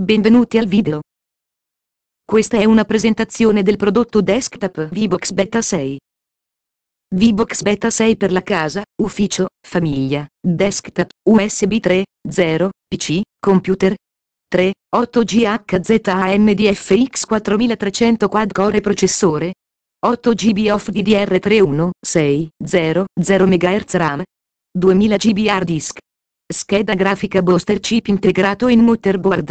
Benvenuti al video. Questa è una presentazione del prodotto desktop VBox Beta 6. VBox Beta 6 per la casa, ufficio, famiglia, desktop, USB 3.0, PC, computer. 3, 8 FX 4300 quad-core processore. 8 GB off DDR3 1.6.0.0 MHz RAM. 2000 GB hard disk. Scheda grafica booster chip integrato in motherboard.